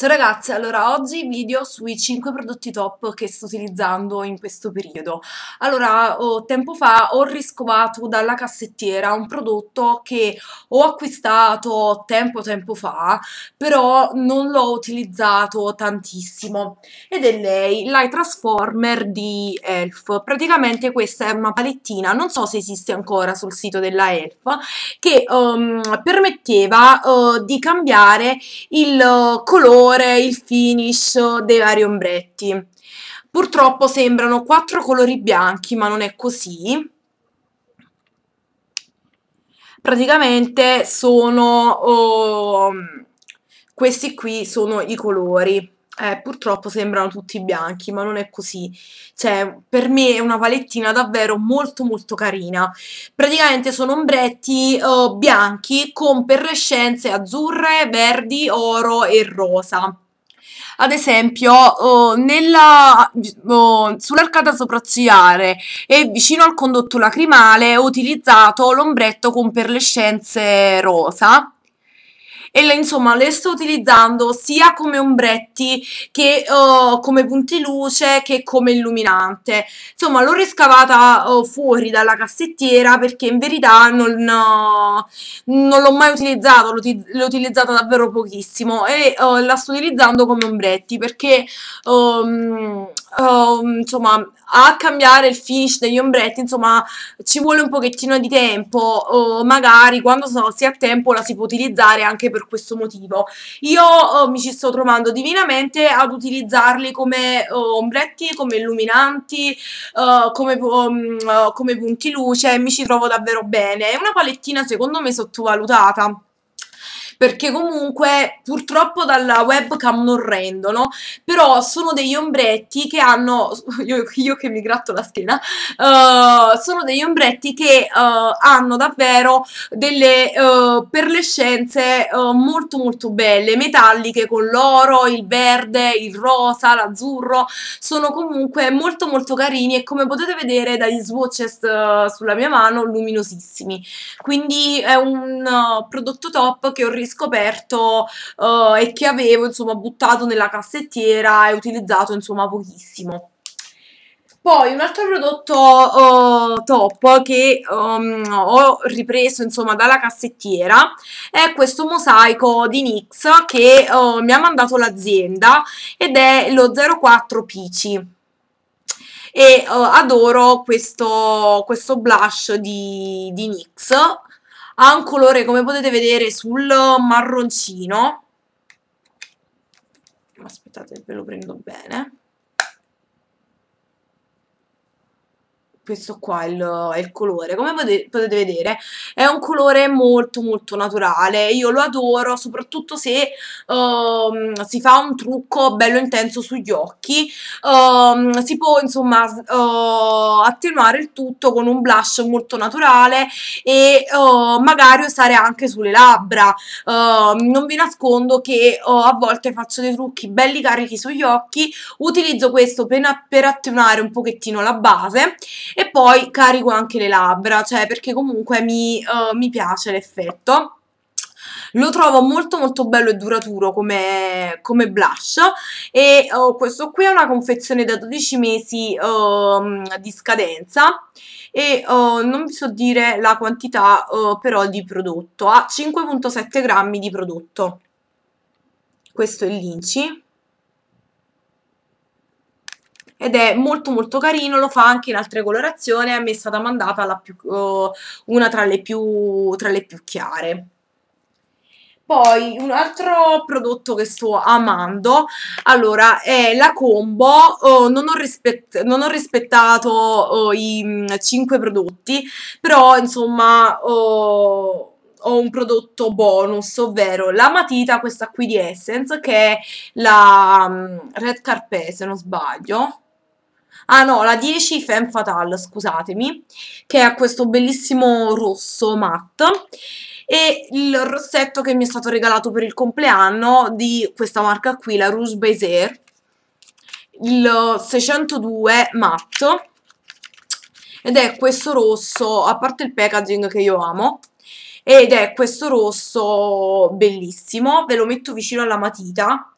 Ciao ragazze, allora oggi video sui 5 prodotti top che sto utilizzando in questo periodo. Allora, oh, tempo fa ho riscovato dalla cassettiera un prodotto che ho acquistato tempo tempo fa, però non l'ho utilizzato tantissimo, ed è lei, l'Eye Transformer di ELF. Praticamente questa è una palettina, non so se esiste ancora sul sito della ELF, che um, permetteva uh, di cambiare il uh, colore colore, il finish dei vari ombretti. Purtroppo sembrano quattro colori bianchi, ma non è così. Praticamente sono... Oh, questi qui sono i colori eh, purtroppo sembrano tutti bianchi, ma non è così. Cioè, per me è una palettina davvero molto molto carina. Praticamente sono ombretti uh, bianchi con perrescenze azzurre, verdi, oro e rosa. Ad esempio, uh, nella, uh, sull'arcata sopraccigliare e vicino al condotto lacrimale ho utilizzato l'ombretto con perlescenze rosa e le, insomma le sto utilizzando sia come ombretti che uh, come punti luce che come illuminante. Insomma l'ho riscavata uh, fuori dalla cassettiera perché in verità non, non l'ho mai utilizzato, l'ho utilizzata davvero pochissimo e oh, la sto utilizzando come ombretti perché um, um, insomma a cambiare il finish degli ombretti insomma ci vuole un pochettino di tempo magari quando so, si ha tempo la si può utilizzare anche per per questo motivo. Io oh, mi ci sto trovando divinamente ad utilizzarli come oh, ombretti, come illuminanti, uh, come, um, uh, come punti luce, mi ci trovo davvero bene. È una palettina secondo me sottovalutata perché comunque purtroppo dalla webcam non rendono, però sono degli ombretti che hanno, io, io che mi gratto la schiena, uh, sono degli ombretti che uh, hanno davvero delle uh, eh, perlescenze molto molto belle, metalliche con l'oro, il verde, il rosa, l'azzurro, sono comunque molto molto carini e come potete vedere dagli swatches sulla mia mano luminosissimi, quindi è un prodotto top che ho risolto riscoperto uh, e che avevo insomma buttato nella cassettiera e utilizzato insomma pochissimo. Poi un altro prodotto uh, top che um, ho ripreso insomma dalla cassettiera è questo mosaico di NYX che uh, mi ha mandato l'azienda ed è lo 04 Pici e uh, adoro questo, questo, blush di, di NYX ha un colore come potete vedere sul marroncino aspettate ve lo prendo bene questo qua è il, è il colore come potete, vedere è un colore molto molto naturale io lo adoro soprattutto se um, si fa un trucco bello intenso sugli occhi um, si può insomma uh, attenuare il tutto con un blush molto naturale e uh, magari usare anche sulle labbra uh, non vi nascondo che eh, a volte faccio dei trucchi belli carichi sugli occhi utilizzo questo per, per attenuare un pochettino la base e poi carico anche le labbra, cioè perché comunque mi, uh, mi piace l'effetto. Lo trovo molto molto bello e duraturo come, come blush e uh, questo qui è una confezione da 12 mesi uh, di scadenza e uh, non vi so dire la quantità oh, però di prodotto, ha 5.7 grammi di prodotto. Questo è l'inci ed è molto molto carino, lo fa anche in altre colorazioni, a me è stata mandata più, uh, una tra le, più, tra le più chiare. Poi un altro prodotto che sto amando, allora è la combo, oh, non, ho non, ho rispettato oh, i mh, mm, 5 prodotti, però insomma oh, ho un prodotto bonus, ovvero la matita questa qui di Essence che è la mh, mm, Red Carpet se non sbaglio, Ah no, la 10 Femme Fatale, scusatemi, che è questo bellissimo rosso matte e il rossetto che mi è stato regalato per il compleanno di questa marca qui, la Rouge Baiser, il 602 matte ed è questo rosso, a parte il packaging che io amo, ed è questo rosso bellissimo, ve lo metto vicino alla matita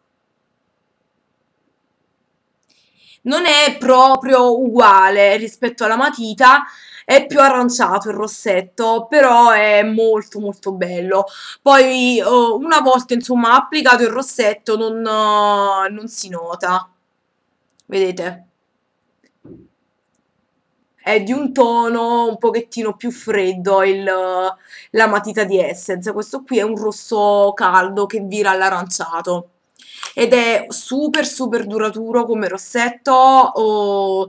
non è proprio uguale rispetto alla matita, è più aranciato il rossetto, però è molto molto bello. Poi oh, una volta insomma applicato il rossetto non, oh, non si nota, vedete? È di un tono un pochettino più freddo il, la matita di Essence. Questo qui è un rosso caldo che vira all'aranciato ed è super super duraturo come rossetto o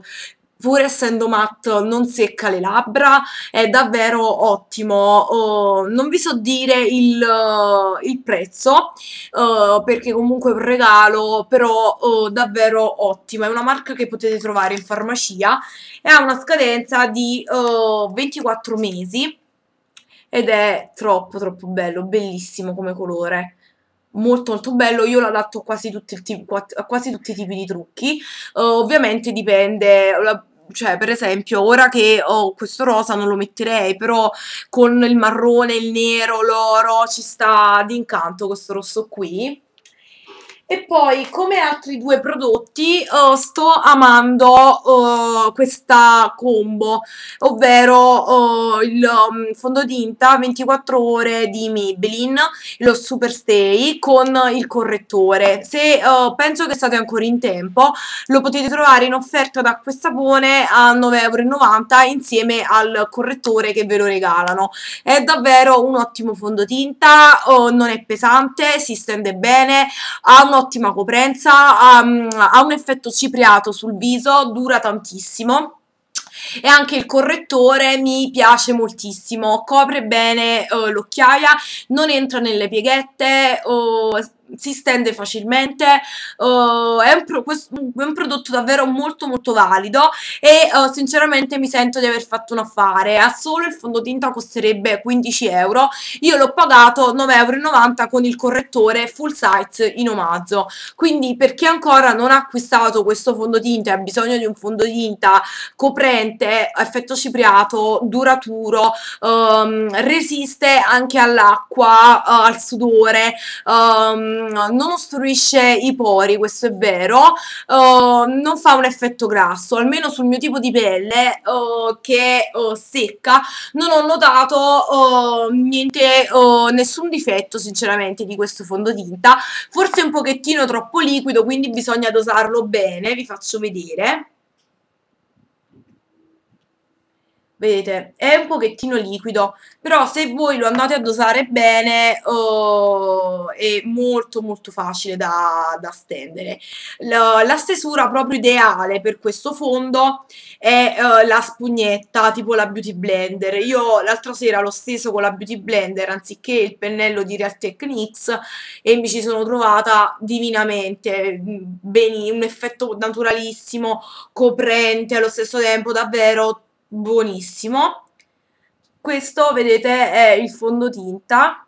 pur essendo matte non secca le labbra, è davvero ottimo. Uh, non vi so dire il, uh, il prezzo, uh, perché comunque è un regalo, però davvero ottimo. È una marca che potete trovare in farmacia e ha una scadenza di 24 mesi ed è troppo troppo bello, bellissimo come colore molto molto bello, io lo adatto a quasi tutti, a quasi tutti i tipi di trucchi, uh, ovviamente dipende, cioè per esempio ora che ho questo rosa non lo metterei però con il marrone, il nero, l'oro ci sta d'incanto questo rosso qui e poi, come altri due prodotti, uh, sto amando uh, questa combo, ovvero uh, il um, fondotinta 24 ore di Maybelline, lo Superstay, con il correttore. Se penso che state ancora in tempo, lo potete trovare in offerta da questa sapone a 9,90€ insieme al correttore che ve lo regalano. È davvero un ottimo fondotinta, non è pesante, si stende bene, ha un ottimo un'ottima coprenza, ha, mm, ha un effetto cipriato sul viso, dura tantissimo e anche il correttore mi piace moltissimo, copre bene eh, l'occhiaia, non entra nelle pieghette, oh, si stende facilmente, uh, è, un pro, questo, è, un prodotto davvero molto molto valido e uh, sinceramente mi sento di aver fatto un affare, a solo il fondotinta costerebbe 15 euro, io l'ho pagato 9,90 euro con il correttore full size in omaggio, quindi per chi ancora non ha acquistato questo fondotinta e ha bisogno di un fondotinta coprente, effetto cipriato, duraturo, um, resiste anche all'acqua, uh, al sudore, um, Mm, non ostruisce i pori, questo è vero, uh, non fa un effetto grasso, almeno sul mio tipo di pelle uh, che uh, secca non ho notato niente, nessun difetto sinceramente di questo fondotinta, forse un pochettino troppo liquido quindi bisogna dosarlo bene, vi faccio vedere. Vedete, è un pochettino liquido, però se voi lo andate a dosare bene oh, è molto molto facile da, da stendere. La, la, stesura proprio ideale per questo fondo è uh, la spugnetta, tipo la Beauty Blender. Io l'altra sera l'ho steso con la Beauty Blender anziché il pennello di Real Techniques e mi ci sono trovata divinamente, mm, bene, un effetto naturalissimo, coprente, allo stesso tempo davvero buonissimo. Questo, vedete, è il fondotinta.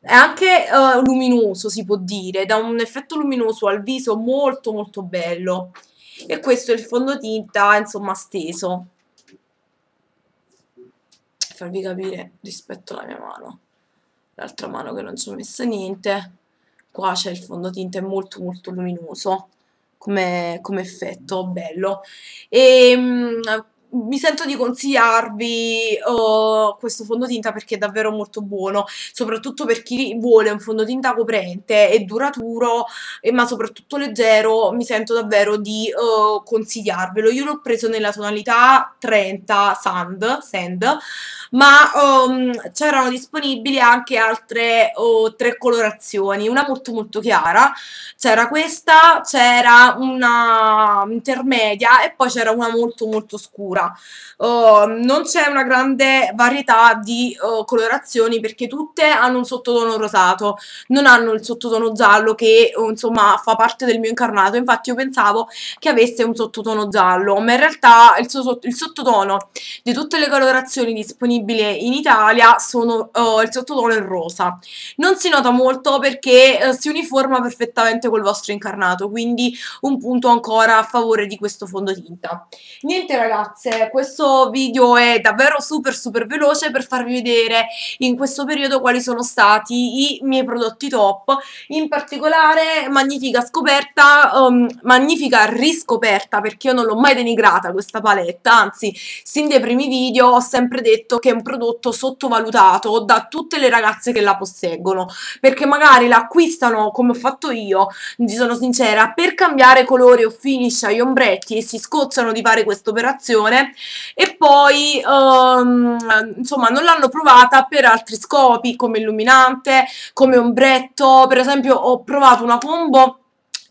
È anche eh, luminoso, si può dire, dà un effetto luminoso al viso molto molto bello. E questo è il fondotinta, insomma, steso. farvi capire rispetto alla mia mano. L'altra mano che non ci ho messo niente. Qua c'è il fondotinta, è molto molto luminoso. Come, come, effetto bello. E ehm, mh, mi sento di consigliarvi uh, questo fondotinta perché è davvero molto buono, soprattutto per chi vuole un fondotinta coprente e duraturo, e, eh, ma soprattutto leggero, mi sento davvero di uh, consigliarvelo. Io l'ho preso nella tonalità 30 Sand, sand ma um, c'erano disponibili anche altre uh, tre colorazioni, una molto molto chiara, c'era questa, c'era una intermedia e poi c'era una molto molto scura scura. Uh, oh, non c'è una grande varietà di uh, colorazioni perché tutte hanno un sottotono rosato, non hanno il sottotono giallo che oh, insomma fa parte del mio incarnato. Infatti io pensavo che avesse un sottotono giallo, ma in realtà il, suo, il sottotono di tutte le colorazioni disponibili in Italia sono uh, il sottotono in rosa. Non si nota molto perché eh, si uniforma perfettamente col vostro incarnato, quindi un punto ancora a favore di questo fondotinta. Niente ragazze, niente, eh, questo video è davvero super super veloce per farvi vedere in questo periodo quali sono stati i miei prodotti top, in particolare magnifica scoperta, um, magnifica riscoperta perché io non l'ho mai denigrata questa paletta, anzi sin dai primi video ho sempre detto che è un prodotto sottovalutato da tutte le ragazze che la posseggono, perché magari la acquistano come ho fatto io, vi sono sincera, per cambiare colore o finish agli ombretti e si scozzano di fare questa operazione e poi um, insomma non l'hanno provata per altri scopi come illuminante, come ombretto, per esempio ho provato una combo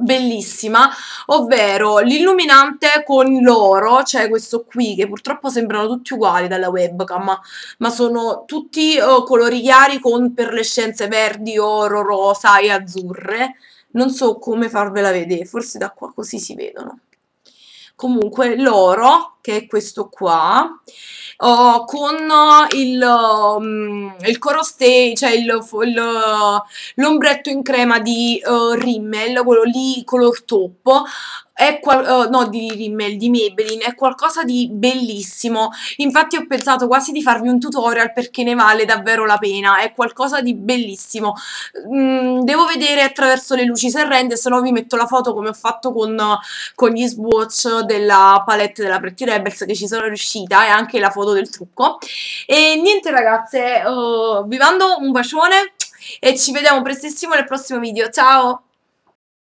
bellissima, ovvero l'illuminante con l'oro, cioè questo qui, che purtroppo sembrano tutti uguali dalla webcam, ma, ma sono tutti oh, colori chiari con perlescenze verdi, oro, rosa e azzurre. Non so come farvela vedere, forse da qua così si vedono. Comunque l'oro che è questo qua, oh, con eh, il, um, il coro stage, cioè l'ombretto in crema di uh, Rimmel, quello lì color top, è qual- uh, no di Rimmel, di Maybelline, è qualcosa di bellissimo, infatti ho pensato quasi di farvi un tutorial perché ne vale davvero la pena, è qualcosa di bellissimo, mm, devo vedere attraverso le luci se rende, se no vi metto la foto come ho fatto con, con gli swatch della palette della Pretty Rebels che ci sono riuscita e anche la foto del trucco. E niente ragazze, uh, vi mando un bacione e ci vediamo prestissimo nel prossimo video. Ciao!